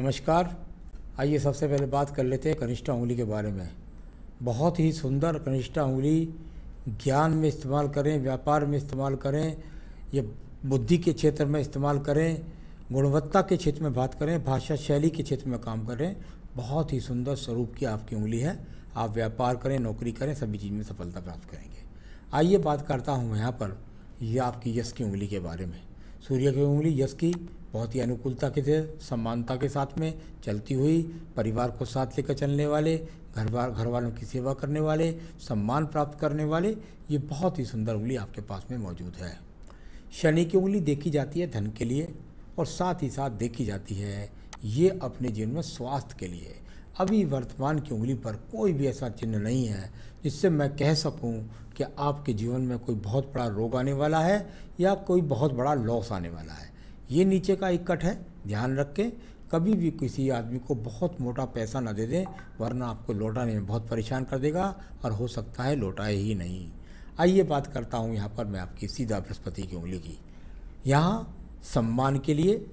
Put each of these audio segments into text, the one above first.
नमस्कार आइए सबसे पहले बात कर लेते हैं कनिष्ठा उंगली के बारे में बहुत ही सुंदर कनिष्ठा उंगली ज्ञान में इस्तेमाल करें व्यापार में इस्तेमाल करें या बुद्धि के क्षेत्र में इस्तेमाल करें गुणवत्ता के क्षेत्र में बात करें भाषा शैली के क्षेत्र में काम करें बहुत ही सुंदर स्वरूप की आपकी उंगली है आप व्यापार करें नौकरी करें सभी चीज़ में सफलता प्राप्त करेंगे आइए बात करता हूँ यहाँ पर यह आपकी यश की उंगली के बारे में सूर्य की उंगली यश की बहुत ही अनुकूलता के समानता के साथ में चलती हुई परिवार को साथ लेकर चलने वाले घर घर वालों की सेवा करने वाले सम्मान प्राप्त करने वाले ये बहुत ही सुंदर उंगली आपके पास में मौजूद है शनि की उंगली देखी जाती है धन के लिए और साथ ही साथ देखी जाती है ये अपने जीवन में स्वास्थ्य के लिए अभी वर्तमान की उंगली पर कोई भी ऐसा चिन्ह नहीं है जिससे मैं कह सकूं कि आपके जीवन में कोई बहुत बड़ा रोग आने वाला है या कोई बहुत बड़ा लॉस आने वाला है ये नीचे का इकट है ध्यान रखें कभी भी किसी आदमी को बहुत मोटा पैसा ना दे दें वरना आपको लौटाने में बहुत परेशान कर देगा और हो सकता है लौटाए ही नहीं आइए बात करता हूँ यहाँ पर मैं आपकी सीधा बृहस्पति की उंगली की यहाँ सम्मान के लिए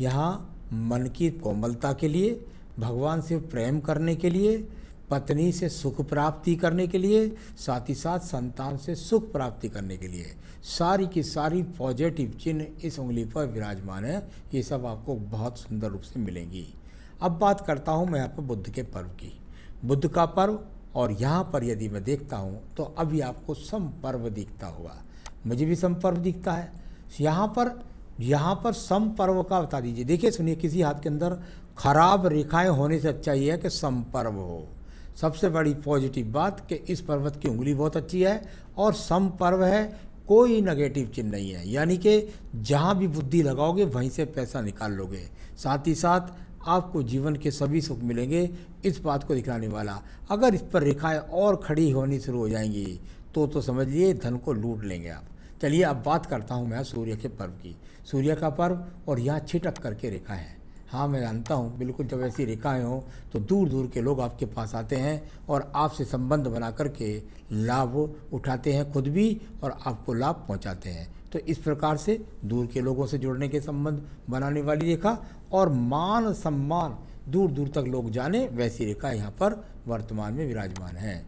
यहाँ मन की कोमलता के लिए भगवान से प्रेम करने के लिए पत्नी से सुख प्राप्ति करने के लिए साथ ही साथ संतान से सुख प्राप्ति करने के लिए सारी की सारी पॉजिटिव चिन्ह इस उंगली पर विराजमान है ये सब आपको बहुत सुंदर रूप से मिलेंगी अब बात करता हूँ मैं आपको बुद्ध के पर्व की बुद्ध का पर्व और यहाँ पर यदि मैं देखता हूँ तो अभी आपको सम पर्व दिखता होगा मुझे भी सम पर्व दिखता है यहाँ पर यहाँ पर सम पर्व का बता दीजिए देखिए सुनिए किसी हाथ के अंदर खराब रेखाएं होने से अच्छा ये है कि सम पर्व हो सबसे बड़ी पॉजिटिव बात कि इस पर्वत की उंगली बहुत अच्छी है और सम पर्व है कोई नेगेटिव चिन्ह नहीं है यानी कि जहाँ भी बुद्धि लगाओगे वहीं से पैसा निकाल लोगे साथ ही साथ आपको जीवन के सभी सुख मिलेंगे इस बात को दिखाने वाला अगर इस पर रेखाएं और खड़ी होनी शुरू हो जाएंगी तो तो समझ लिए धन को लूट लेंगे आप चलिए अब बात करता हूँ मैं सूर्य के पर्व की सूर्य का पर्व और यहाँ छिटक करके रेखा है हाँ मैं जानता हूँ बिल्कुल जब ऐसी रेखाएँ हों तो दूर दूर के लोग आपके पास आते हैं और आपसे संबंध बना करके लाभ उठाते हैं खुद भी और आपको लाभ पहुँचाते हैं तो इस प्रकार से दूर के लोगों से जुड़ने के संबंध बनाने वाली रेखा और मान सम्मान दूर दूर तक लोग जाने वैसी रेखा यहाँ पर वर्तमान में विराजमान है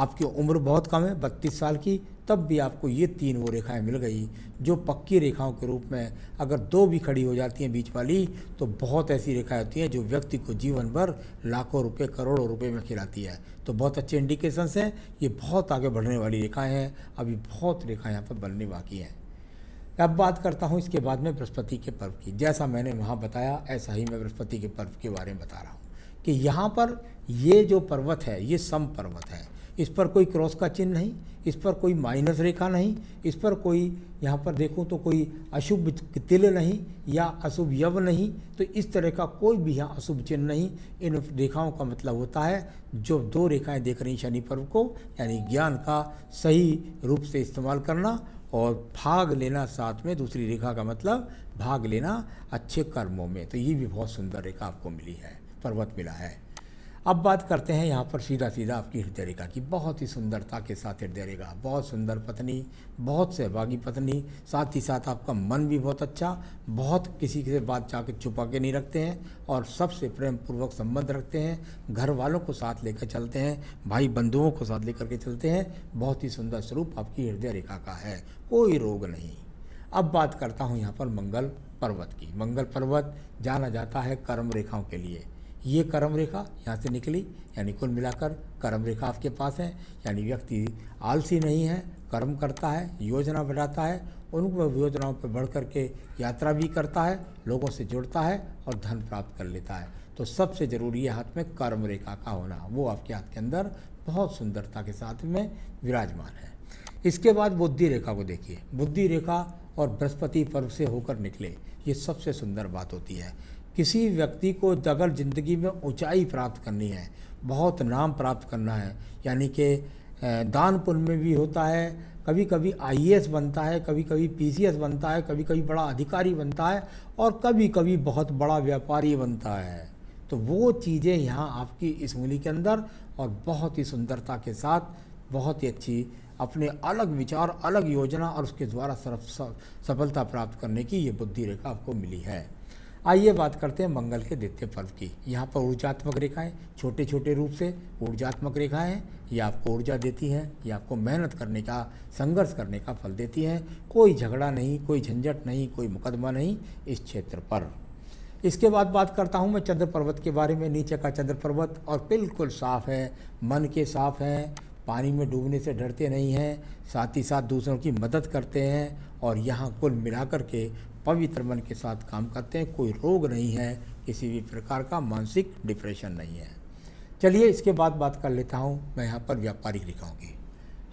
आपकी उम्र बहुत कम है बत्तीस साल की तब भी आपको ये तीन वो रेखाएं मिल गई जो पक्की रेखाओं के रूप में अगर दो भी खड़ी हो जाती हैं बीच वाली तो बहुत ऐसी रेखाएं होती हैं जो व्यक्ति को जीवन भर लाखों रुपए करोड़ों रुपए में खिलाती है तो बहुत अच्छे इंडिकेशंस हैं ये बहुत आगे बढ़ने वाली रेखाएँ हैं अभी बहुत रेखाएँ यहाँ पर बनने बाकी हैं अब बात करता हूँ इसके बाद में बृहस्पति के पर्व की जैसा मैंने वहाँ बताया ऐसा ही मैं बृहस्पति के पर्व के बारे में बता रहा हूँ कि यहाँ पर ये जो पर्वत है ये सम पर्वत है इस पर कोई क्रॉस का चिन्ह नहीं इस पर कोई माइनस रेखा नहीं इस पर कोई यहाँ पर देखो तो कोई अशुभ तिल नहीं या अशुभ यव नहीं तो इस तरह का कोई भी यहाँ अशुभ चिन्ह नहीं इन रेखाओं का मतलब होता है जो दो रेखाएं देख रही शनि पर्व को यानी ज्ञान का सही रूप से इस्तेमाल करना और भाग लेना साथ में दूसरी रेखा का मतलब भाग लेना अच्छे कर्मों में तो ये भी बहुत सुंदर रेखा आपको मिली है पर्वत मिला है अब बात करते हैं यहाँ पर सीधा सीधा आपकी हृदय रेखा की बहुत ही सुंदरता के साथ हृदय रेखा बहुत सुंदर पत्नी बहुत सहभागी पत्नी साथ ही साथ आपका मन भी बहुत अच्छा बहुत किसी से बात कर छुपा के नहीं रखते हैं और सबसे प्रेम पूर्वक संबंध रखते हैं घर वालों को साथ लेकर चलते हैं भाई बंधुओं को साथ लेकर के चलते हैं बहुत ही सुंदर स्वरूप आपकी हृदय रेखा का है कोई रोग नहीं अब बात करता हूँ यहाँ पर मंगल पर्वत की मंगल पर्वत जाना जाता है कर्म रेखाओं के लिए ये कर्म रेखा यहाँ से निकली यानी कुल मिलाकर कर्म रेखा आपके पास है यानी व्यक्ति आलसी नहीं है कर्म करता है योजना बनाता है उन योजनाओं पर बढ़ करके यात्रा भी करता है लोगों से जुड़ता है और धन प्राप्त कर लेता है तो सबसे ज़रूरी है हाथ में कर्म रेखा का होना वो आपके हाथ के अंदर बहुत सुंदरता के साथ में विराजमान है इसके बाद बुद्धि रेखा को देखिए बुद्धि रेखा और बृहस्पति पर्व से होकर निकले ये सबसे सुंदर बात होती है किसी व्यक्ति को अगर ज़िंदगी में ऊंचाई प्राप्त करनी है बहुत नाम प्राप्त करना है यानी कि दान पुण्य में भी होता है कभी कभी आई बनता है कभी कभी पी बनता है कभी कभी बड़ा अधिकारी बनता है और कभी कभी बहुत बड़ा व्यापारी बनता है तो वो चीज़ें यहाँ आपकी इस उंगली के अंदर और बहुत ही सुंदरता के साथ बहुत ही अच्छी अपने अलग विचार अलग योजना और उसके द्वारा सफलता प्राप्त करने की ये बुद्धि रेखा आपको मिली है आइए बात करते हैं मंगल के द्वितीय पर्व की यहाँ पर ऊर्जात्मक रेखाएं छोटे छोटे रूप से ऊर्जात्मक रेखाएं हैं ये आपको ऊर्जा देती हैं ये आपको मेहनत करने का संघर्ष करने का फल देती हैं कोई झगड़ा नहीं कोई झंझट नहीं कोई मुकदमा नहीं इस क्षेत्र पर इसके बाद बात करता हूँ मैं चंद्र पर्वत के बारे में नीचे का चंद्र पर्वत और बिल्कुल साफ़ है मन के साफ़ हैं पानी में डूबने से डरते नहीं हैं साथ ही साथ दूसरों की मदद करते हैं और यहाँ कुल मिलाकर के पवित्र मन के साथ काम करते हैं कोई रोग नहीं है किसी भी प्रकार का मानसिक डिप्रेशन नहीं है चलिए इसके बाद बात कर लेता हूँ मैं यहाँ पर व्यापारिक रेखाओं की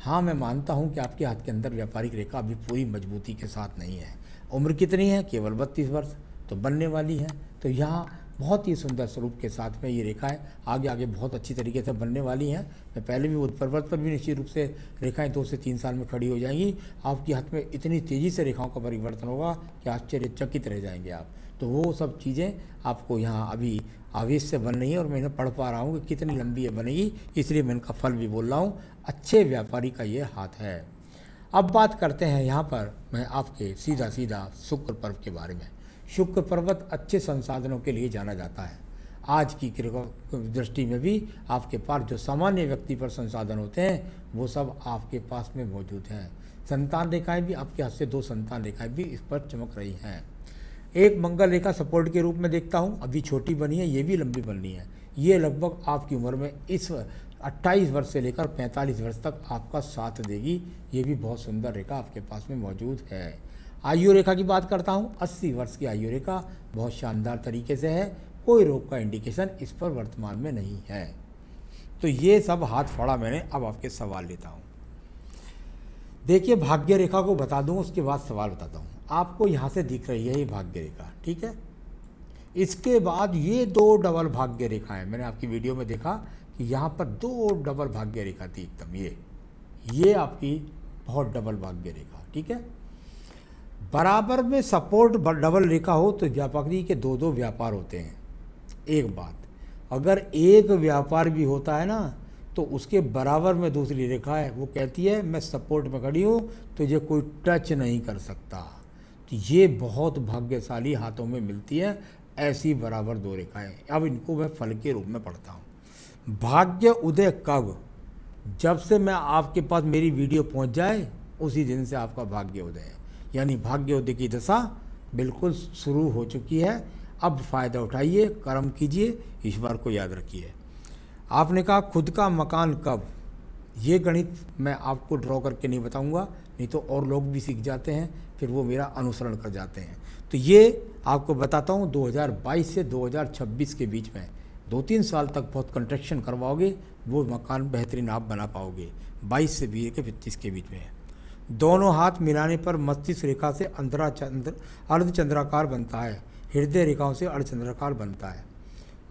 हाँ मैं मानता हूँ कि आपके हाथ के अंदर व्यापारिक रेखा अभी पूरी मजबूती के साथ नहीं है उम्र कितनी है केवल बत्तीस वर्ष तो बनने वाली है तो यहाँ बहुत ही सुंदर स्वरूप के साथ में ये रेखाएं आगे आगे बहुत अच्छी तरीके से बनने वाली हैं मैं पहले भी उत्परवर्त पर्वत पर भी निश्चित रूप से रेखाएं दो से तीन साल में खड़ी हो जाएंगी आपकी हाथ में इतनी तेज़ी से रेखाओं का परिवर्तन होगा कि आश्चर्यचकित रह जाएंगे आप तो वो सब चीज़ें आपको यहाँ अभी आवेश से बन रही है और मैं इन्हें पढ़ पा रहा हूँ कि कितनी लंबी ये बनेगी इसलिए मैं इनका फल भी बोल रहा हूँ अच्छे व्यापारी का ये हाथ है अब बात करते हैं यहाँ पर मैं आपके सीधा सीधा शुक्र पर्व के बारे में शुक्र पर्वत अच्छे संसाधनों के लिए जाना जाता है आज की दृष्टि में भी आपके पास जो सामान्य व्यक्ति पर संसाधन होते हैं वो सब आपके पास में मौजूद हैं संतान रेखाएं भी आपके हाथ से दो संतान रेखाएं भी इस पर चमक रही हैं एक मंगल रेखा सपोर्ट के रूप में देखता हूँ अभी छोटी बनी है ये भी लंबी बननी है ये लगभग आपकी उम्र में इस 28 वर्ष से लेकर 45 वर्ष तक आपका साथ देगी ये भी बहुत सुंदर रेखा आपके पास में मौजूद है आयु रेखा की बात करता हूँ 80 वर्ष की आयु रेखा बहुत शानदार तरीके से है कोई रोग का इंडिकेशन इस पर वर्तमान में नहीं है तो ये सब हाथ फड़ा मैंने अब आपके सवाल लेता हूँ देखिए भाग्य रेखा को बता दूँ उसके बाद सवाल बताता हूँ आपको यहाँ से दिख रही है ये भाग्य रेखा ठीक है इसके बाद ये दो डबल भाग्य रेखाएँ मैंने आपकी वीडियो में देखा कि यहाँ पर दो डबल भाग्य रेखा थी एकदम ये ये आपकी बहुत डबल भाग्य रेखा ठीक है बराबर में सपोर्ट डबल रेखा हो तो व्यापकरी के दो दो व्यापार होते हैं एक बात अगर एक व्यापार भी होता है ना तो उसके बराबर में दूसरी रेखा है वो कहती है मैं सपोर्ट में खड़ी हूँ तो ये कोई टच नहीं कर सकता तो ये बहुत भाग्यशाली हाथों में मिलती है ऐसी बराबर दो रेखाएं अब इनको मैं फल के रूप में पढ़ता हूँ भाग्य उदय कब जब से मैं आपके पास मेरी वीडियो पहुँच जाए उसी दिन से आपका भाग्य उदय है यानी भाग्योदय की दशा बिल्कुल शुरू हो चुकी है अब फ़ायदा उठाइए कर्म कीजिए ईश्वर को याद रखिए आपने कहा खुद का मकान कब ये गणित मैं आपको ड्रॉ करके नहीं बताऊंगा नहीं तो और लोग भी सीख जाते हैं फिर वो मेरा अनुसरण कर जाते हैं तो ये आपको बताता हूँ 2022 से 2026 के बीच में दो तीन साल तक बहुत कंट्रेक्शन करवाओगे वो मकान बेहतरीन आप बना पाओगे 22 से बीस के पच्चीस के बीच में है दोनों हाथ मिलाने पर मस्तिष्क रेखा से अंधरा चंद्र अर्धचंद्राकार बनता है हृदय रेखाओं से अर्धचंद्राकार बनता है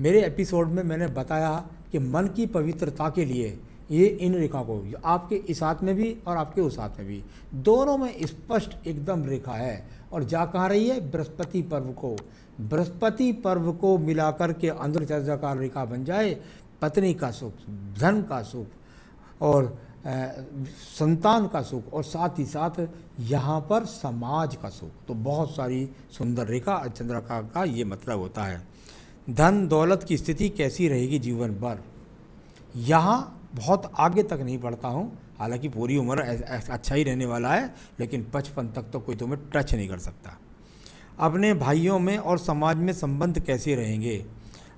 मेरे एपिसोड में मैंने बताया कि मन की पवित्रता के लिए ये इन रेखा को आपके इस हाथ में भी और आपके उस हाथ में भी दोनों में स्पष्ट एकदम रेखा है और जा कहाँ रही है बृहस्पति पर्व को बृहस्पति पर्व को मिलाकर के अंदर चर्चाकार रेखा बन जाए पत्नी का सुख धन का सुख और संतान का सुख और साथ ही साथ यहाँ पर समाज का सुख तो बहुत सारी सुंदर रेखा चंद्रका का ये मतलब होता है धन दौलत की स्थिति कैसी रहेगी जीवन भर यहाँ बहुत आगे तक नहीं पढ़ता हूँ हालांकि पूरी उम्र अच्छा ही रहने वाला है लेकिन बचपन तक तो कोई तुम्हें तो टच नहीं कर सकता अपने भाइयों में और समाज में संबंध कैसे रहेंगे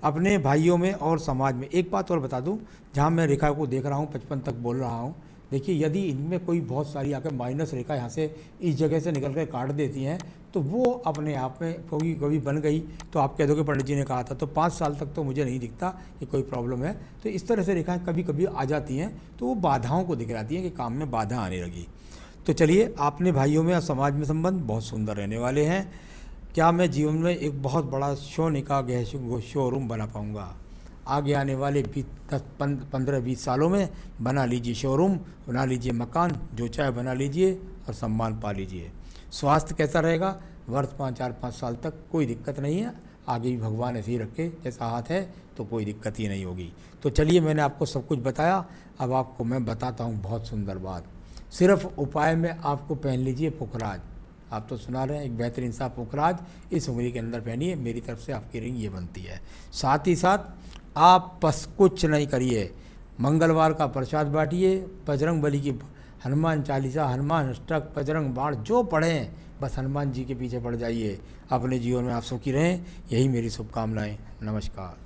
अपने भाइयों में और समाज में एक बात और बता दूं जहां मैं रेखा को देख रहा हूं पचपन तक बोल रहा हूं देखिए यदि इनमें कोई बहुत सारी आकर माइनस रेखा यहाँ से इस जगह से निकल कर काट देती हैं तो वो अपने आप में कभी कभी बन गई तो आप कह दोगे पंडित जी ने कहा था तो पाँच साल तक तो मुझे नहीं दिखता कि कोई प्रॉब्लम है तो इस तरह से रेखाएँ कभी कभी आ जाती हैं तो वो बाधाओं को दिख जाती हैं कि काम में बाधा आने लगी तो चलिए आपने भाइयों में और समाज में संबंध बहुत सुंदर रहने वाले हैं क्या मैं जीवन में एक बहुत बड़ा शो का गैस शोरूम बना पाऊँगा आगे आने वाले बीस दस पंद्रह बीस सालों में बना लीजिए शोरूम बना लीजिए मकान जो चाहे बना लीजिए और सम्मान पा लीजिए स्वास्थ्य कैसा रहेगा वर्ष पाँच चार पाँच साल तक कोई दिक्कत नहीं है आगे भी भगवान ऐसे ही रखे जैसा हाथ है तो कोई दिक्कत ही नहीं होगी तो चलिए मैंने आपको सब कुछ बताया अब आपको मैं बताता हूँ बहुत सुंदर बात सिर्फ उपाय में आपको पहन लीजिए पुखराज आप तो सुना रहे हैं एक बेहतरीन सा पुखराज इस उंगली के अंदर पहनिए मेरी तरफ से आपकी रिंग ये बनती है साथ ही साथ आप बस कुछ नहीं करिए मंगलवार का प्रसाद बांटिए बजरंग बली की हनुमान चालीसा हनुमान अष्टक बजरंग बाण जो पढ़ें बस हनुमान जी के पीछे पड़ जाइए अपने जीवन में आप सुखी रहें यही मेरी शुभकामनाएँ नमस्कार